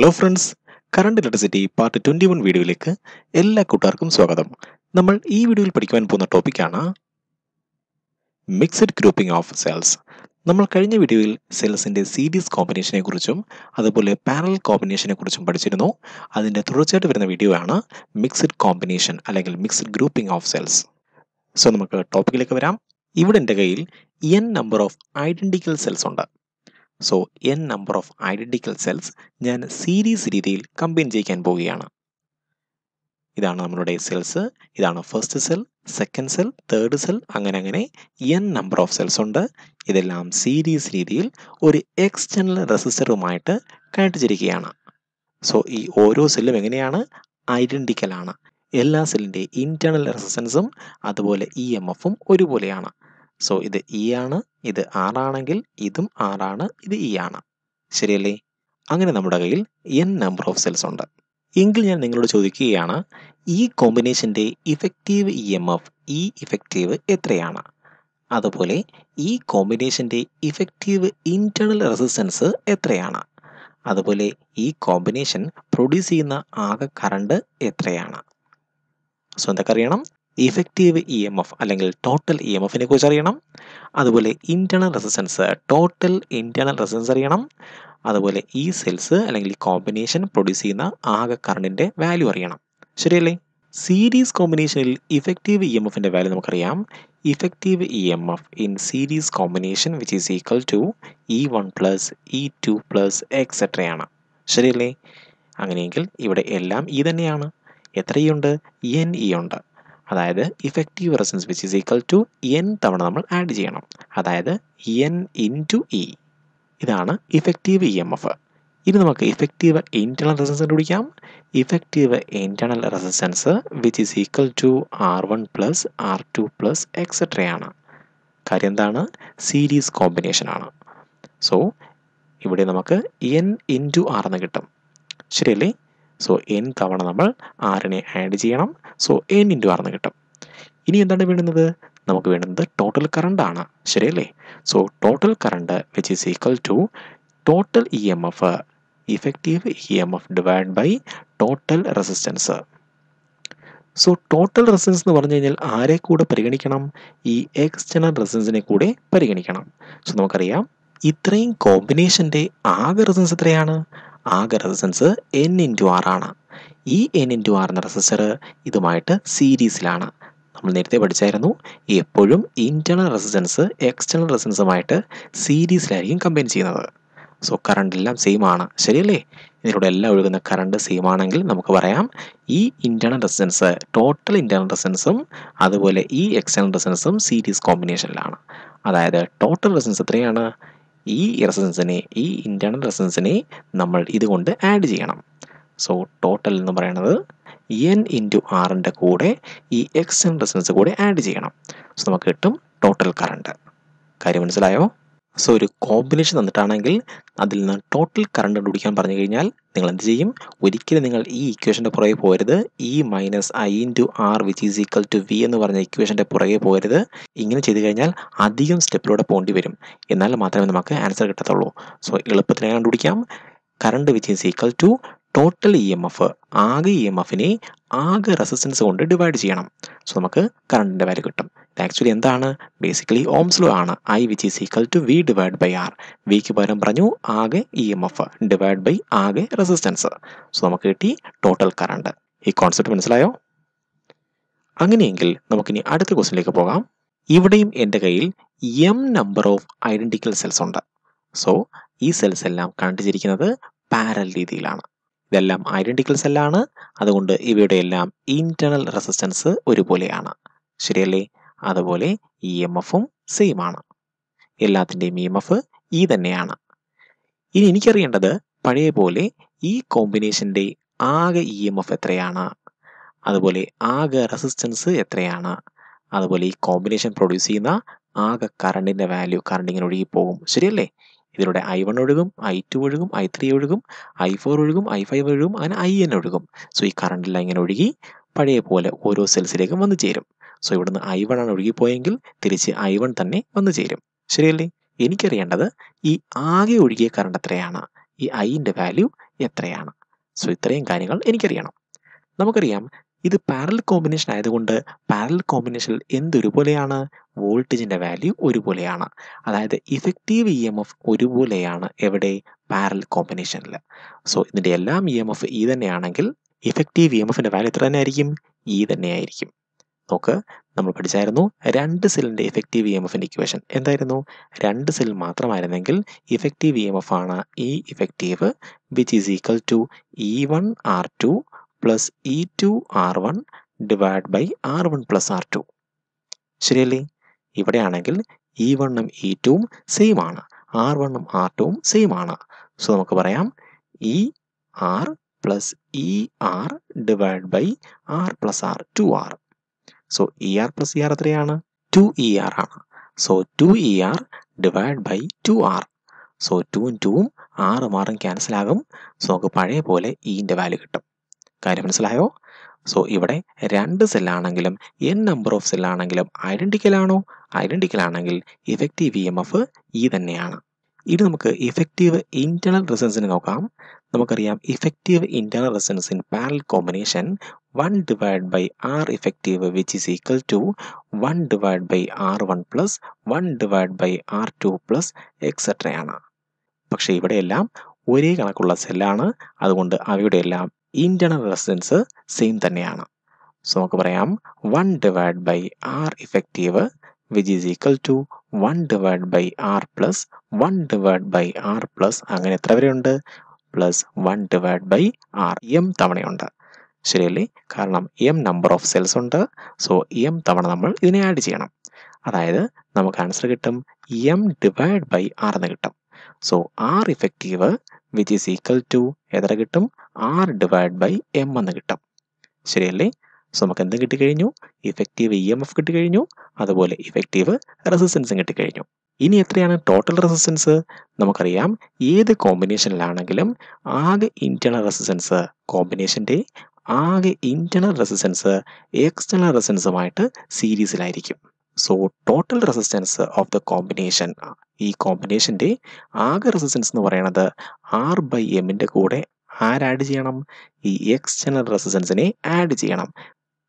Hello friends current electricity part twenty one വീഡിയോയിലേക്ക് എല്ലാ കൂട്ടുകാർക്കും സ്വാഗതം നമ്മൾ ഈ വീഡിയോയിൽ പഠിക്കുവാൻ പോകുന്ന ടോപ്പിക്കാണ് മിക്സഡ് ഗ്രൂപ്പിംഗ് ഓഫ് സെൽസ് നമ്മൾ കഴിഞ്ഞ വീഡിയോയിൽ സെൽസിൻ്റെ സീരീസ് കോമ്പിനേഷനെ കുറിച്ചും അതുപോലെ പാരൽ കോമ്പിനേഷനെ കുറിച്ചും പഠിച്ചിരുന്നു അതിൻ്റെ തുടർച്ചയായിട്ട് വരുന്ന വീഡിയോ ആണ് മിക്സഡ് കോമ്പിനേഷൻ അല്ലെങ്കിൽ mixed grouping of cells so നമുക്ക് ടോപ്പിക്കിലേക്ക് വരാം ഇവിടെ എൻ്റെ കയ്യിൽ N number of identical cells ഉണ്ട് so N number of identical cells ഞാൻ സീരീസ് രീതിയിൽ കമ്പൈൻ ചെയ്യിക്കാൻ പോവുകയാണ് ഇതാണ് നമ്മളുടെ സെൽസ് ഇതാണ് first cell second cell third cell അങ്ങനെ അങ്ങനെ എൻ നമ്പർ ഓഫ് സെൽസ് ഉണ്ട് ഇതെല്ലാം സീരീസ് രീതിയിൽ ഒരു എക്സ്റ്റേണൽ റെസിസ്റ്ററുമായിട്ട് കണക്റ്റിച്ചിരിക്കുകയാണ് സോ ഈ ഓരോ സെല്ലും എങ്ങനെയാണ് ഐഡൻറ്റിക്കലാണ് എല്ലാ സെല്ലിൻ്റെ ഇൻറ്റേണൽ റെസിസ്റ്റൻസും അതുപോലെ ഇ എം എഫും ഒരുപോലെയാണ് സോ ഇത് ഇ e ആണ് ഇത് ആറാണെങ്കിൽ ഇതും ആറാണ് ഇത് ഇ e ആണ് ശരിയല്ലേ അങ്ങനെ നമ്മുടെ കയ്യിൽ എൻ നമ്പർ ഓഫ് സെൽസ് ഉണ്ട് എങ്കിൽ ഞാൻ നിങ്ങളോട് ചോദിക്കുകയാണ് ഈ കോമ്പിനേഷൻ്റെ effective E M F E effective എത്രയാണ് അതുപോലെ ഈ കോമ്പിനേഷൻ്റെ ഇഫക്റ്റീവ് ഇൻറ്റേർണൽ റെസിസ്റ്റൻസ് എത്രയാണ് അതുപോലെ ഈ കോമ്പിനേഷൻ പ്രൊഡ്യൂസ് ചെയ്യുന്ന ആകെ കറണ്ട് എത്രയാണ് സോ അറിയണം ഇഫക്റ്റീവ് ഇ എം എഫ് അല്ലെങ്കിൽ ടോട്ടൽ ഇ എം എഫിനെ കുറിച്ച് അറിയണം അതുപോലെ internal resistance total internal resistance അറിയണം അതുപോലെ ഈ e സെൽസ് അല്ലെങ്കിൽ ഈ കോമ്പിനേഷൻ പ്രൊഡ്യൂസ് ചെയ്യുന്ന ആകെ കറണ്ടിൻ്റെ വാല്യൂ അറിയണം ശരിയല്ലേ സീരീസ് കോമ്പിനേഷനിൽ ഇഫക്റ്റീവ് ഇ എം എഫിൻ്റെ വാല്യൂ നമുക്കറിയാം effective E M F in series combination which is equal to E one plus E two plus എക്സെട്രയാണ് ശരിയല്ലേ അങ്ങനെയെങ്കിൽ ഇവിടെ എല്ലാം ഇ e തന്നെയാണ് എത്ര ഇ e ഉണ്ട് എൻ ഇ ഉണ്ട് അതായത് effective resistance which is equal to N തവണ നമ്മൾ ആഡ് ചെയ്യണം അതായത് എൻ ഇൻ ടു ഇ ഇതാണ് ഇഫക്റ്റീവ് ഇ എം എഫ് ഇനി നമുക്ക് ഇഫക്റ്റീവ് ഇൻറ്റേർണൽ റെസിസ്റ്റൻസ് കണ്ടുപിടിക്കാം effective internal resistance which is equal to R one plus R two plus എക്സെട്രയാണ് കാര്യം എന്താണ് സീരീസ് കോമ്പിനേഷനാണ് സോ ഇവിടെ നമുക്ക് എൻ ഇൻ ടു ആർ എന്ന് കിട്ടും ശരിയല്ലേ സോ എൻ തവണ നമ്മൾ ആറിനെ ആഡ് ചെയ്യണം സോ എൻ ഇൻറ്റു ആറിന് കിട്ടും ഇനി എന്താണ് വേണ്ടുന്നത് നമുക്ക് വേണ്ടുന്നത് ടോട്ടൽ കറണ്ട് ആണ് ശരിയല്ലേ so total current which is equal to total E M F effective E M F divide by total resistance so total resistance എന്ന് പറഞ്ഞു കഴിഞ്ഞാൽ ആരെ കൂടെ പരിഗണിക്കണം ഈ എക്സ്റ്റേണൽ റെസിസ്റ്റൻസിനെ കൂടെ പരിഗണിക്കണം സോ നമുക്കറിയാം ഇത്രയും കോമ്പിനേഷൻ്റെ ആകെ റെസിസ്റ്റൻസ് എത്രയാണ് ആകെ റെസിസ്റ്റൻസ് എൻ ഇൻറ്റു ആണ് ഈ എൻ ഇൻറ്റു ആർ എന്ന റെസിസ്റ്റർ ഇതുമായിട്ട് സീരീസിലാണ് നമ്മൾ നേരത്തെ പഠിച്ചായിരുന്നു എപ്പോഴും ഇൻറ്റേണൽ റെസിസ്റ്റൻസ് എക്സ്റ്റേണൽ റെസിസ്റ്റൻസുമായിട്ട് സീരീസിലായിരിക്കും കമ്പയിൻ ചെയ്യുന്നത് സോ കറണ്ട് എല്ലാം സെയിം ആണ് ശരിയല്ലേ ഇതിലൂടെ എല്ലാം ഒഴുകുന്ന കറണ്ട് സെയിം ആണെങ്കിൽ നമുക്ക് പറയാം ഈ ഇൻറ്റേണൽ റെസിസ്റ്റൻസ് ടോട്ടൽ ഇൻറ്റേണൽ റെസിസ്റ്റൻസും അതുപോലെ ഈ എക്സ്റ്റേണൽ റെസിസ്റ്റൻസും സീരീസ് കോമ്പിനേഷനിലാണ് അതായത് ടോട്ടൽ റെസിസ്റ്റൻസ് എത്രയാണ് ഈ റെസിഡൻസിനെ ഈ ഇൻറ്റേണൽ റെസിഡൻസിനെ നമ്മൾ ഇതുകൊണ്ട് ആഡ് ചെയ്യണം സോ ടോട്ടൽ എന്ന് പറയുന്നത് എൻ ഇൻറ്റു ആറിൻ്റെ കൂടെ ഈ എക്സ് എൻ റെസിഡൻസ് കൂടെ ആഡ് ചെയ്യണം സോ നമുക്ക് കിട്ടും ടോട്ടൽ കറണ്ട് കാര്യം മനസ്സിലായോ സോ ഒരു കോമ്പിനേഷൻ തന്നിട്ടാണെങ്കിൽ അതിൽ നിന്ന് ടോട്ടൽ കറണ്ട് കണ്ടുപിടിക്കാൻ പറഞ്ഞു കഴിഞ്ഞാൽ നിങ്ങൾ എന്ത് ചെയ്യും ഒരിക്കലും നിങ്ങൾ ഈ ഇക്വേഷൻ്റെ പുറകെ പോരുത് E minus I into R which is equal to V എന്ന് പറഞ്ഞ ഇക്വേഷൻ്റെ പുറകെ പോരുത് ഇങ്ങനെ ചെയ്തു കഴിഞ്ഞാൽ അധികം സ്റ്റെപ്പിലൂടെ പോകേണ്ടി വരും എന്നാൽ മാത്രമേ നമുക്ക് ആൻസർ കിട്ടത്തുള്ളൂ സോ എളുപ്പത്തിൽ കണ്ടുപിടിക്കാം current which is equal to total E M F ആകെ ഇ e എം എഫിനെ ആകെ റെസിസ്റ്റൻസ് കൊണ്ട് ഡിവൈഡ് ചെയ്യണം സോ നമുക്ക് കറണ്ടിൻ്റെ വാല്യൂ കിട്ടും ഇത് ആക്ച്വലി എന്താണ് ബേസിക്കലി ഓംസ്ലോ ആണ് I which is equal to V divide by R വിക്ക് പകരം പറഞ്ഞു ആകെ E M F divide by ആകെ റെസിസ്റ്റൻസ് സോ നമുക്ക് കിട്ടി ടോട്ടൽ കറണ്ട് ഈ കോൺസെപ്റ്റ് മനസ്സിലായോ അങ്ങനെയെങ്കിൽ നമുക്കിനി അടുത്ത ക്വസ്റ്റിനിലേക്ക് പോകാം ഇവിടെയും എൻ്റെ കയ്യിൽ M number of identical cells ഉണ്ട് സോ ഈ സെൽസ് എല്ലാം കണ്ടിച്ചിരിക്കുന്നത് പാരൽ രീതിയിലാണ് ഇതെല്ലാം ഐഡന്റിക്കൽ സെല്ലാണ് അതുകൊണ്ട് ഇവയുടെ എല്ലാം ഇന്റേണൽ റെസിസ്റ്റൻസ് ഒരുപോലെയാണ് ശരിയല്ലേ അതുപോലെ ഇ എം എഫും സെയിം ആണ് എല്ലാത്തിൻ്റെയും E e M F E തന്നെയാണ് ഇനി എനിക്കറിയേണ്ടത് പഴയ പോലെ ഈ കോമ്പിനേഷൻ്റെ ആകെ ഇ എം എഫ് എത്രയാണ് അതുപോലെ ആകെ റെസിസ്റ്റൻസ് എത്രയാണ് അതുപോലെ ഈ കോമ്പിനേഷൻ പ്രൊഡ്യൂസ് ചെയ്യുന്ന ആകെ കറണ്ടിൻ്റെ വാല്യൂ കറണ്ട് ഇങ്ങനെ ഒഴുകിപ്പോകും ശരിയല്ലേ ഇതിലൂടെ ഐ വൺ ഒഴുകും ഐ ടു ഒഴുകും ഐ ത്രീ ഒഴുകും ഐ ഫോർ ഒഴുകും ഐ ഫൈവ് ഒഴുകും അങ്ങനെ ഐ എൻ ഒഴുകും സോ ഈ കറണ്ട് എല്ലാം ഇങ്ങനെ ഒഴുകി പഴയ പോലെ ഓരോ സെൽസിലേക്കും വന്നു ചേരും സോ ഇവിടുന്ന് ഐ വൺ ആണ് ഒഴുകിപ്പോയെങ്കിൽ തിരിച്ച് ഐ വൺ തന്നെ വന്നു ചേരും ശരിയല്ലേ എനിക്കറിയേണ്ടത് ഈ ആകെ ഒഴുകിയ കറണ്ട് എത്രയാണ് ഈ ഐൻ്റെ വാല്യൂ എത്രയാണ് സോ ഇത്രയും കാര്യങ്ങൾ എനിക്കറിയണം നമുക്കറിയാം ഇത് പാരൽ കോമ്പിനേഷൻ ആയതുകൊണ്ട് പാരൽ കോമ്പിനേഷനിൽ എന്തൊരുപോലെയാണ് വോൾട്ടേജിൻ്റെ വാല്യൂ ഒരുപോലെയാണ് അതായത് ഇഫക്റ്റീവ് ഇ എം എഫ് ഒരുപോലെയാണ് എവിടെ പാരൽ കോമ്പിനേഷനിൽ സോ ഇതിൻ്റെ എല്ലാം ഇ എം എഫ് ഇ തന്നെയാണെങ്കിൽ ഇഫക്റ്റീവ് ഇ എം എഫിൻ്റെ വാല്യൂ എത്ര തന്നെയായിരിക്കും ഇ e തന്നെയായിരിക്കും നോക്ക് നമ്മൾ പഠിച്ചായിരുന്നു രണ്ട് സെല്ലിൻ്റെ ഇഫക്റ്റീവ് ഇ എം എഫിൻ്റെ ഇക്വേഷൻ എന്തായിരുന്നു രണ്ട് സെൽ മാത്രമായിരുന്നെങ്കിൽ ഇഫക്റ്റീവ് ഇ എം എഫ് ആണ് E effective which is equal to E one R two plus E two R one divide by R one plus R two ശരിയല്ലേ ഇവിടെയാണെങ്കിൽ E വണ്ണും E ടുവും same ആണ് R വണ്ണും R ടുവും same ആണ് so നമുക്ക് പറയാം E R plus E R divide by R plus R two R so E R plus E R എത്രയാണ് ടു ഇ ആർ ആണ് so two E R divide by two R so ടുവും ടുവും ആറ് മാറും cancel ആകും so നമുക്ക് പഴയ പോലെ ഇൻ്റെ e വാല്യൂ കിട്ടും കാര്യം മനസ്സിലായോ സോ ഇവിടെ രണ്ട് സെല്ലാണെങ്കിലും എൻ നമ്പർ ഓഫ് സെല്ലാണെങ്കിലും ഐഡൻറ്റിക്കൽ ആണോ ഐഡൻറ്റിക്കൽ ആണെങ്കിൽ ഇഫക്റ്റീവ് ഇ എം എഫ് ഈ തന്നെയാണ് ഇനി നമുക്ക് ഇഫക്റ്റീവ് ഇന്റേണൽ റെസിസ്റ്റൻസിന് നോക്കാം നമുക്കറിയാം effective internal resistance in parallel combination one divide by R effective which is equal to one divide by R one plus one divide by R two plus എക്സെട്രയാണ് പക്ഷേ ഇവിടെയെല്ലാം ഒരേ കണക്കുള്ള സെല്ലാണ് അതുകൊണ്ട് അവയുടെ എല്ലാം ഇന്റർണൽ റെസിസ്റ്റൻസ് സെയിം തന്നെയാണ് സോ നമുക്ക് പറയാം one divide by R effective which is equal to one divide by R plus one divide by R plus അങ്ങനെ എത്ര വരെയുണ്ട് plus one divide by R M തവണയുണ്ട് ശരിയല്ലേ കാരണം എം നമ്പർ ഓഫ് സെൽസ് ഉണ്ട് സോ എം തവണ നമ്മൾ ഇതിനെ ആഡ് ചെയ്യണം അതായത് നമുക്ക് ആൻസർ കിട്ടും എം ഡിവൈഡ് ബൈ ആർ എന്ന് കിട്ടും so R effective which is equal to എത്ര കിട്ടും ആർ ഡിവൈഡ് ബൈ എം എന്ന് കിട്ടും ശരിയല്ലേ സോ നമുക്ക് എന്ത് കിട്ടിക്കഴിഞ്ഞു ഇഫക്റ്റീവ് ഇ എം എഫ് കിട്ടിക്കഴിഞ്ഞു അതുപോലെ ഇഫക്റ്റീവ് റെസിസ്റ്റൻസും കിട്ടിക്കഴിഞ്ഞു ഇനി എത്രയാണ് ടോട്ടൽ റെസിസ്റ്റൻസ് നമുക്കറിയാം ഏത് കോമ്പിനേഷനിലാണെങ്കിലും ആകെ ഇന്റേണൽ റെസിസ്റ്റൻസ് കോമ്പിനേഷൻ്റെ ആകെ ഇന്റേണൽ റെസിസ്റ്റൻസ് എക്സ്റ്റേണൽ റെസിസ്റ്റൻസുമായിട്ട് സീരീസിലായിരിക്കും so total resistance of the combination ഈ കോമ്പിനേഷൻ്റെ ആകെ റെസിസ്റ്റൻസ് എന്ന് പറയുന്നത് ആർ ബൈ എമ്മിൻ്റെ കൂടെ ആര് ആഡ് ചെയ്യണം ഈ എക്സ്റ്റേണൽ റെസിസ്റ്റൻസിനെ ആഡ് ചെയ്യണം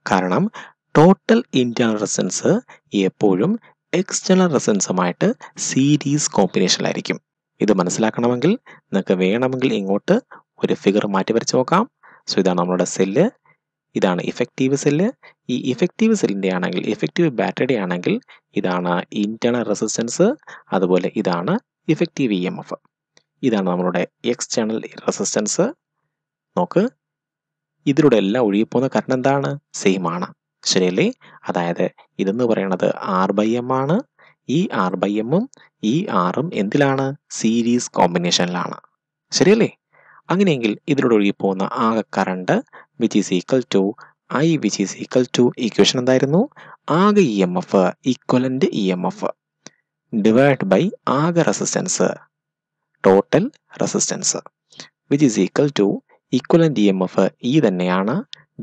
കാരണം ടോട്ടൽ ഇന്റേണൽ റെസിസ്റ്റൻസ് എപ്പോഴും എക്സ്റ്റേണൽ റെസിസ്റ്റൻസുമായിട്ട് സീരീസ് കോമ്പിനേഷനിലായിരിക്കും ഇത് മനസ്സിലാക്കണമെങ്കിൽ നിങ്ങൾക്ക് വേണമെങ്കിൽ ഇങ്ങോട്ട് ഒരു ഫിഗർ മാറ്റി വരച്ച് നോക്കാം സോ ഇതാണ് നമ്മളുടെ സെല്ല് ഇതാണ് ഇഫക്റ്റീവ് സെല്ല് ഈ ഇഫക്റ്റീവ് സെല്ലിൻ്റെ ആണെങ്കിൽ ഇഫക്റ്റീവ് ബാറ്ററിയുടെ ആണെങ്കിൽ ഇതാണ് ഇന്റേണൽ റെസിസ്റ്റൻസ് അതുപോലെ ഇതാണ് ഇഫക്റ്റീവ് ഇ എം എഫ് ഇതാണ് നമ്മളുടെ എക്സ്റ്റേണൽ റെസിസ്റ്റൻസ് നോക്ക് ഇതിലൂടെ എല്ലാം ഒഴുകിപ്പോകുന്ന കറണ്ട് എന്താണ് സെയിം ആണ് ശരിയല്ലേ അതായത് ഇതെന്ന് പറയുന്നത് ആർ ബൈ എം ആണ് ഈ ആർ ബൈ എമ്മും ഈ ആറും എന്തിലാണ് സീരീസ് കോമ്പിനേഷനിലാണ് ശരിയല്ലേ അങ്ങനെയെങ്കിൽ ഇതിലൂടെ ഒഴുകിപ്പോകുന്ന ആകെ current which is equal to I which is equal to equation എന്തായിരുന്നു ആകെ E M F equivalent E M F divide by ആകെ resistance total resistance which is equal to equivalent E M F E തന്നെയാണ്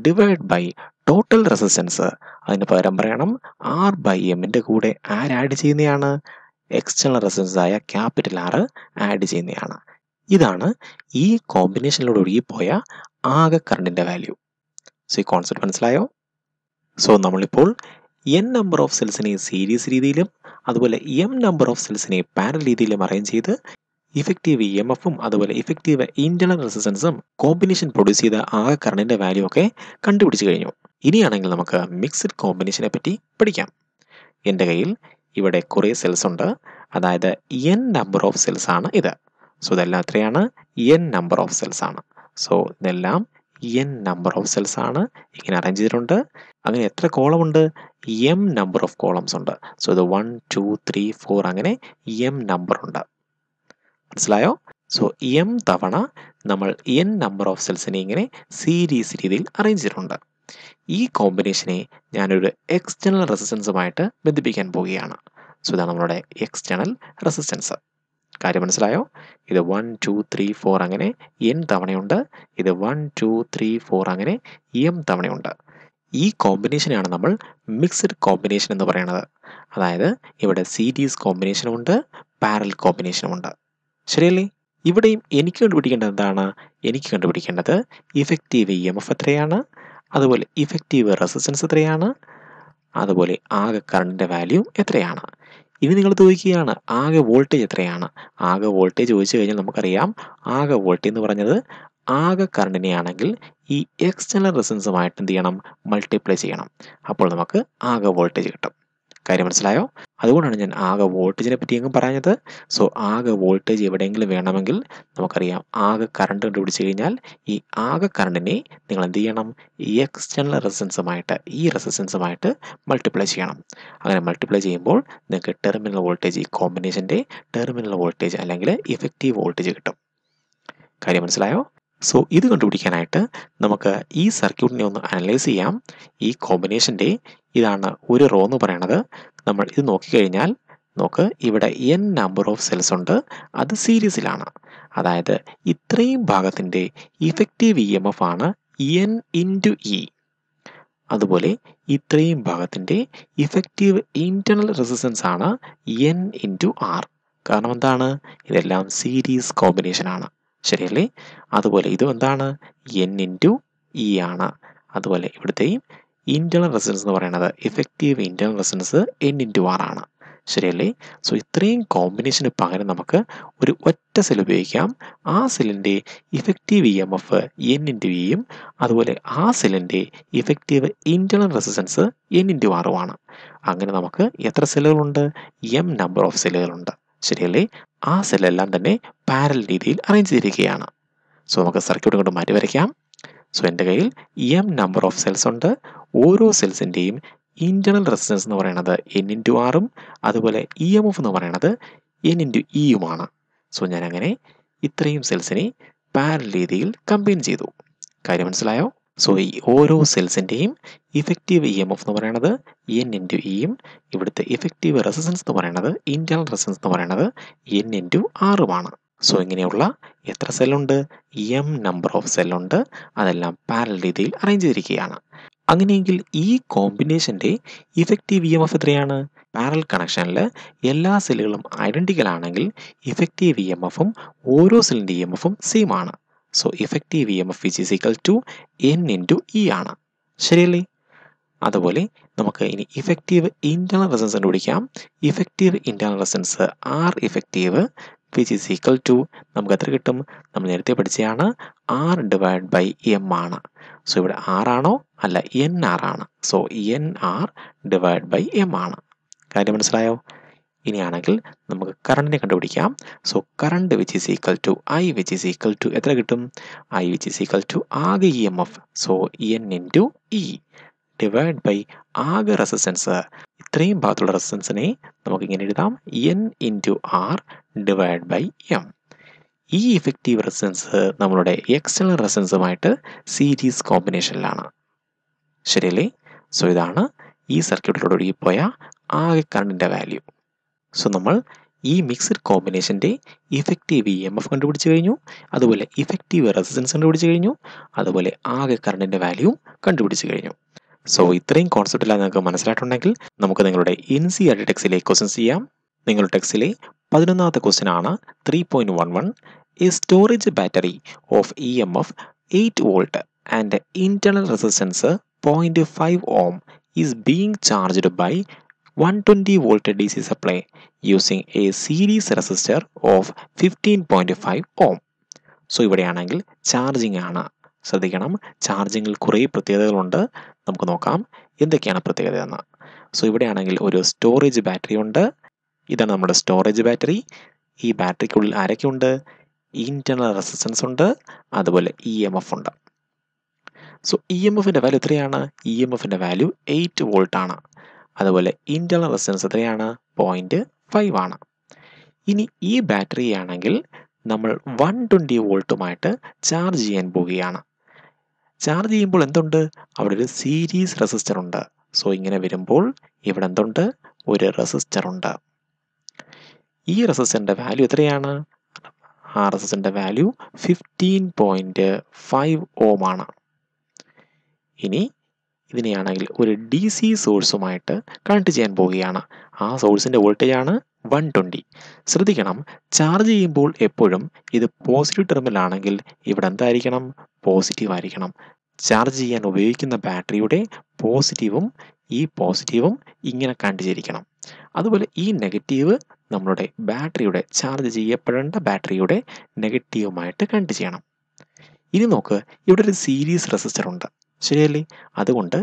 divide by total resistance അതിന് പകരം പറയണം R by എമ്മിൻ്റെ കൂടെ R add ചെയ്യുന്നതാണ് എക്സ്റ്റേണൽ റെസിസ്റ്റൻസ് ആയ capital R add ചെയ്യുന്നതാണ് ഇതാണ് ഈ കോമ്പിനേഷനിലൂടെ ഒഴുകിപ്പോയ ആകെ കറണ്ടിൻ്റെ വാല്യൂ സോ ഈ കോൺസെപ്റ്റ് മനസ്സിലായോ സോ നമ്മളിപ്പോൾ എൻ നമ്പർ ഓഫ് സെൽസിനെ സീരീസ് രീതിയിലും അതുപോലെ എം നമ്പർ ഓഫ് സെൽസിനെ പാരൽ രീതിയിലും അറേഞ്ച് ചെയ്ത് ഇഫക്റ്റീവ് ഇ എം എഫും അതുപോലെ ഇഫക്റ്റീവ് ഇന്റർണൽ റെസിസ്റ്റൻസും കോമ്പിനേഷൻ പ്രൊഡ്യൂസ് ചെയ്ത ആകെ കറണ്ടിന്റെ വാല്യൂ ഒക്കെ കണ്ടുപിടിച്ചു കഴിഞ്ഞു ഇനിയാണെങ്കിൽ നമുക്ക് മിക്സഡ് കോമ്പിനേഷനെ പറ്റി പഠിക്കാം എൻ്റെ കയ്യിൽ ഇവിടെ കുറേ സെൽസ് ഉണ്ട് അതായത് എൻ നമ്പർ ഓഫ് സെൽസ് ആണ് ഇത് സോ ഇതെല്ലാം എത്രയാണ് എൻ നമ്പർ ഓഫ് സെൽസ് ആണ് സോ ഇതെല്ലാം എൻ നമ്പർ ഓഫ് സെൽസ് ആണ് ഇങ്ങനെ അറേഞ്ച് ചെയ്തിട്ടുണ്ട് അങ്ങനെ എത്ര കോളം ഉണ്ട് എം നമ്പർ ഓഫ് കോളംസ് ഉണ്ട് സോ ഇത് വൺ ടു ത്രീ ഫോർ അങ്ങനെ എം നമ്പർ ഉണ്ട് മനസ്സിലായോ സോ എം തവണ നമ്മൾ എൻ നമ്പർ ഓഫ് സെൽസിനെ ഇങ്ങനെ സീരീസ് രീതിയിൽ അറേഞ്ച് ചെയ്തിട്ടുണ്ട് ഈ കോമ്പിനേഷനെ ഞാനൊരു എക്സ്റ്റേണൽ റെസിസ്റ്റൻസുമായിട്ട് ബന്ധിപ്പിക്കാൻ പോവുകയാണ് സോ ഇതാണ് നമ്മളുടെ എക്സ്റ്റേണൽ റെസിസ്റ്റൻസ് കാര്യം മനസ്സിലായോ ഇത് വൺ ടു ത്രീ ഫോർ അങ്ങനെ എൻ തവണയുണ്ട് ഇത് വൺ ടു ത്രീ ഫോർ അങ്ങനെ എം തവണയുണ്ട് ഈ കോമ്പിനേഷനെയാണ് നമ്മൾ മിക്സഡ് കോമ്പിനേഷൻ എന്ന് പറയുന്നത് അതായത് ഇവിടെ സീരീസ് കോമ്പിനേഷനുമുണ്ട് പാരൽ കോമ്പിനേഷനുമുണ്ട് ശരിയല്ലേ ഇവിടെയും എനിക്ക് കണ്ടുപിടിക്കേണ്ടത് എന്താണ് എനിക്ക് കണ്ടുപിടിക്കേണ്ടത് ഇഫക്റ്റീവ് ഇ എം എഫ് എത്രയാണ് അതുപോലെ ഇഫക്റ്റീവ് റെസിസ്റ്റൻസ് എത്രയാണ് അതുപോലെ ആകെ കറണ്ടിൻ്റെ വാല്യൂ എത്രയാണ് ഇനി നിങ്ങൾ ചോദിക്കുകയാണ് ആകെ വോൾട്ടേജ് എത്രയാണ് ആകെ വോൾട്ടേജ് ചോദിച്ചു കഴിഞ്ഞാൽ നമുക്കറിയാം ആകെ വോൾട്ടേജ് എന്ന് പറഞ്ഞത് ആകെ കറണ്ടിനെയാണെങ്കിൽ ആണെങ്കിൽ ഈ എക്സ്റ്റേണൽ റെസിസ്റ്റൻസുമായിട്ട് എന്ത് ചെയ്യണം മൾട്ടിപ്ലൈ ചെയ്യണം അപ്പോൾ നമുക്ക് ആകെ വോൾട്ടേജ് കിട്ടും കാര്യം മനസ്സിലായോ അതുകൊണ്ടാണ് ഞാൻ ആകെ വോൾട്ടേജിനെ പറ്റി എങ്ങും പറഞ്ഞത് സോ ആകെ വോൾട്ടേജ് എവിടെയെങ്കിലും വേണമെങ്കിൽ നമുക്കറിയാം ആകെ കറണ്ട് കണ്ടുപിടിച്ച് കഴിഞ്ഞാൽ ഈ ആകെ കറണ്ടിനെ നിങ്ങൾ എന്ത് ചെയ്യണം ഈ എക്സ്റ്റേണൽ റെസിസ്റ്റൻസുമായിട്ട് ഈ റെസിസ്റ്റൻസുമായിട്ട് മൾട്ടിപ്ലൈ ചെയ്യണം അങ്ങനെ മൾട്ടിപ്ലൈ ചെയ്യുമ്പോൾ നിങ്ങൾക്ക് ടെർമിനൽ വോൾട്ടേജ് ഈ കോമ്പിനേഷൻ്റെ ടെർമിനൽ വോൾട്ടേജ് അല്ലെങ്കിൽ ഇഫക്റ്റീവ് വോൾട്ടേജ് കിട്ടും കാര്യം മനസ്സിലായോ സോ ഇത് കണ്ടുപിടിക്കാനായിട്ട് നമുക്ക് ഈ സർക്യൂട്ടിനെ ഒന്ന് അനലൈസ് ചെയ്യാം ഈ കോമ്പിനേഷൻ്റെ ഇതാണ് ഒരു റോ എന്ന് പറയണത് നമ്മൾ ഇത് നോക്കിക്കഴിഞ്ഞാൽ നോക്ക് ഇവിടെ എൻ നമ്പർ ഓഫ് സെൽസ് ഉണ്ട് അത് സീരീസിലാണ് അതായത് ഇത്രയും ഭാഗത്തിൻ്റെ ഇഫക്റ്റീവ് ഇ എം എഫ് ആണ് എൻ ഇൻറ്റു ഇ അതുപോലെ ഇത്രയും ഭാഗത്തിൻ്റെ ഇഫക്റ്റീവ് ഇൻറ്റേർണൽ റെസിസ്റ്റൻസ് ആണ് എൻ ഇൻറ്റു ആർ കാരണം എന്താണ് ഇതെല്ലാം സീരീസ് കോമ്പിനേഷനാണ് ശരിയല്ലേ അതുപോലെ ഇതും എന്താണ് എൻ ഇൻറ്റു ഇ e ആണ് അതുപോലെ ഇവിടുത്തെയും ഇൻറ്റേണൽ റെസിഡൻസ് എന്ന് പറയുന്നത് effective internal residence N into R ആണ് ശരിയല്ലേ സോ ഇത്രയും കോമ്പിനേഷന് പകരം നമുക്ക് ഒരു ഒറ്റ സെൽ ഉപയോഗിക്കാം ആ സെല്ലിൻ്റെ effective E M F N into ഇയും അതുപോലെ ആ സെല്ലിൻ്റെ effective internal resistance N into ആറുമാണ് അങ്ങനെ നമുക്ക് എത്ര സെല്ലുകളുണ്ട് എം നമ്പർ ഓഫ് സെല്ലുകളുണ്ട് ശരിയല്ലേ ആ സെല്ലെല്ലാം തന്നെ പാരൽ രീതിയിൽ അറേഞ്ച് ചെയ്തിരിക്കുകയാണ് സോ നമുക്ക് സർക്യൂട്ട് കൊണ്ട് മാറ്റി വരയ്ക്കാം സോ എൻ്റെ കയ്യിൽ എം നമ്പർ ഓഫ് സെൽസ് ഉണ്ട് ഓരോ സെൽസിൻ്റെയും ഇൻറ്റേർണൽ റെസിസ്റ്റൻസ് എന്ന് പറയുന്നത് എൻ ഇൻറ്റു ആറും അതുപോലെ ഇ എം എഫ് എന്ന് പറയുന്നത് എൻ ഇൻറ്റു ഇയുമാണ് e സോ ഞാൻ അങ്ങനെ ഇത്രയും സെൽസിനെ പാരൽ രീതിയിൽ കമ്പൈൻ ചെയ്തു കാര്യം മനസ്സിലായോ സോ ഈ ഓരോ സെൽസിൻ്റെയും ഇഫക്റ്റീവ് ഇ എം എഫ് എന്ന് പറയുന്നത് എൻ ഇൻറ്റു ഇയും ഇവിടുത്തെ ഇഫക്റ്റീവ് റെസിസ്റ്റൻസ് എന്ന് പറയുന്നത് ഇൻറ്റേണൽ റെസിസ്റ്റൻസ് എന്ന് പറയുന്നത് എൻ ഇൻറ്റു ആറുമാണ് സോ ഇങ്ങനെയുള്ള എത്ര സെല്ലുണ്ട് എം നമ്പർ ഓഫ് സെല്ലുണ്ട് അതെല്ലാം പാരൽ രീതിയിൽ അറേഞ്ച് ചെയ്തിരിക്കുകയാണ് അങ്ങനെയെങ്കിൽ ഈ കോമ്പിനേഷൻ്റെ ഇഫക്റ്റീവ് ഇ എം എഫ് എത്രയാണ് പാരൽ കണക്ഷനിൽ എല്ലാ സെല്ലുകളും ഐഡൻറ്റിക്കൽ ആണെങ്കിൽ ഇഫക്റ്റീവ് ഇ എം എഫും ഓരോ സെല്ലിൻ്റെ ഇ എം എഫും സെയിം ആണ് so effective E M F which is equal to N into E ആണ് ശരിയല്ലേ അതുപോലെ നമുക്ക് ഇനി ഇഫക്റ്റീവ് ഇൻറ്റേർണൽ റെസൻസ് കണ്ടുപിടിക്കാം effective internal resistance R effective which is equal to നമുക്ക് എത്ര കിട്ടും നമ്മൾ നേരത്തെ പഠിച്ചതാണ് ആർ ഡിവൈഡ് ബൈ എം ആണ് സോ ഇവിടെ ആർ ആണോ അല്ല എൻ ആർ ആണ് so N R divide by M ആണ് കാര്യം മനസ്സിലായോ ഇനിയാണെങ്കിൽ നമുക്ക് കറണ്ടിനെ കണ്ടുപിടിക്കാം so current which is equal to I which is equal to എത്ര കിട്ടും I which is equal to ആകെ E M F so N into E divide by ആകെ റെസിസ്റ്റൻസ് ഇത്രയും ഭാഗത്തുള്ള റെസിസ്റ്റൻസിനെ നമുക്ക് ഇങ്ങനെ എഴുതാം N into R divide by M ഈ ഇഫക്റ്റീവ് റെസിസ്റ്റൻസ് നമ്മളുടെ എക്സ്റ്റേണൽ റെസിസ്റ്റൻസുമായിട്ട് സീരീസ് കോമ്പിനേഷനിലാണ് ശരിയല്ലേ സോ ഇതാണ് ഈ സർക്യൂട്ടിലൂടെ ഒഴുകിപ്പോയ ആകെ കറണ്ടിൻ്റെ വാല്യൂ സോ നമ്മൾ ഈ മിക്സഡ് കോമ്പിനേഷൻ്റെ ഇഫക്റ്റീവ് ഇ എം എഫ് കണ്ടുപിടിച്ച് കഴിഞ്ഞു അതുപോലെ ഇഫക്റ്റീവ് റെസിസ്റ്റൻസ് കണ്ടുപിടിച്ച് കഴിഞ്ഞു അതുപോലെ ആകെ കറണ്ടിൻ്റെ വാല്യൂ കണ്ടുപിടിച്ച് കഴിഞ്ഞു സോ ഇത്രയും കോൺസെപ്റ്റിലാണ് നിങ്ങൾക്ക് മനസ്സിലായിട്ടുണ്ടെങ്കിൽ നമുക്ക് നിങ്ങളുടെ എൻ സി ആർ ടെക്സിലെ ക്വസ്റ്റൻസ് ചെയ്യാം നിങ്ങളുടെ ടെക്സിലെ പതിനൊന്നാമത്തെ ക്വസ്റ്റൻ ആണ് three point one one a storage battery of E M F eight volt and internal resistance point five ohm is being charged by 120 volt DC supply using a series resistor of 15.5 ohm. So ഇവിടെയാണെങ്കിൽ charging ആണ് ശ്രദ്ധിക്കണം ചാർജിങ്ങിൽ കുറേ പ്രത്യേകതകളുണ്ട് നമുക്ക് നോക്കാം എന്തൊക്കെയാണ് പ്രത്യേകത എന്ന് സോ ഇവിടെയാണെങ്കിൽ ഒരു സ്റ്റോറേജ് ബാറ്ററി ഉണ്ട് ഇതാണ് നമ്മുടെ സ്റ്റോറേജ് ബാറ്ററി ഈ ബാറ്ററിക്കുള്ളിൽ ആരൊക്കെയുണ്ട് ഇൻറ്റേർണൽ റെസിസ്റ്റൻസ് ഉണ്ട് അതുപോലെ ഇ എം എഫ് ഉണ്ട് സോ ഇ എം എഫിൻ്റെ വാല്യൂ എത്രയാണ് ഇ എം എഫിൻ്റെ വാല്യൂ എയ്റ്റ് വോൾട്ട് ആണ് അതുപോലെ ഇൻറ്റേർണൽ റെസിസ്റ്റൻസ് എത്രയാണ് പോയിൻറ്റ് ഫൈവ് ആണ് ഇനി ഈ ബാറ്ററി ആണെങ്കിൽ നമ്മൾ വൺ ട്വൻറ്റി വോൾട്ടുമായിട്ട് ചാർജ് ചെയ്യാൻ പോവുകയാണ് ചാർജ് ചെയ്യുമ്പോൾ എന്തുണ്ട് അവിടെ ഒരു സീരീസ് റെസിസ്റ്റർ ഉണ്ട് സോ ഇങ്ങനെ വരുമ്പോൾ ഇവിടെ എന്തുണ്ട് ഒരു റെസിസ്റ്റർ ഉണ്ട് ഈ റെസിസ്റ്ററിൻ്റെ വാല്യൂ എത്രയാണ് ആ റെസിസ്റ്ററിൻ്റെ value fifteen point five ohm ആണ് ഇനി ഇതിനെയാണെങ്കിൽ ഒരു ഡി സി സോഴ്സുമായിട്ട് കണക്ട് ചെയ്യാൻ പോവുകയാണ് ആ സോഴ്സിൻ്റെ വോൾട്ടേജാണ് വൺ ട്വൻറ്റി ശ്രദ്ധിക്കണം ചാർജ് ചെയ്യുമ്പോൾ എപ്പോഴും ഇത് പോസിറ്റീവ് ടെർമിലാണെങ്കിൽ ഇവിടെ എന്തായിരിക്കണം പോസിറ്റീവ് ആയിരിക്കണം ചാർജ് ചെയ്യാൻ ഉപയോഗിക്കുന്ന ബാറ്ററിയുടെ പോസിറ്റീവും ഈ പോസിറ്റീവും ഇങ്ങനെ കണ്ടു ചെയ്തിരിക്കണം അതുപോലെ ഈ നെഗറ്റീവ് നമ്മളുടെ ബാറ്ററിയുടെ ചാർജ് ചെയ്യപ്പെടേണ്ട ബാറ്ററിയുടെ നെഗറ്റീവുമായിട്ട് കണക്ട് ചെയ്യണം ഇനി നോക്ക് ഇവിടെ ഒരു സീരീസ് റെസിസ്റ്റർ ഉണ്ട് ശരിയല്ലേ അതുകൊണ്ട്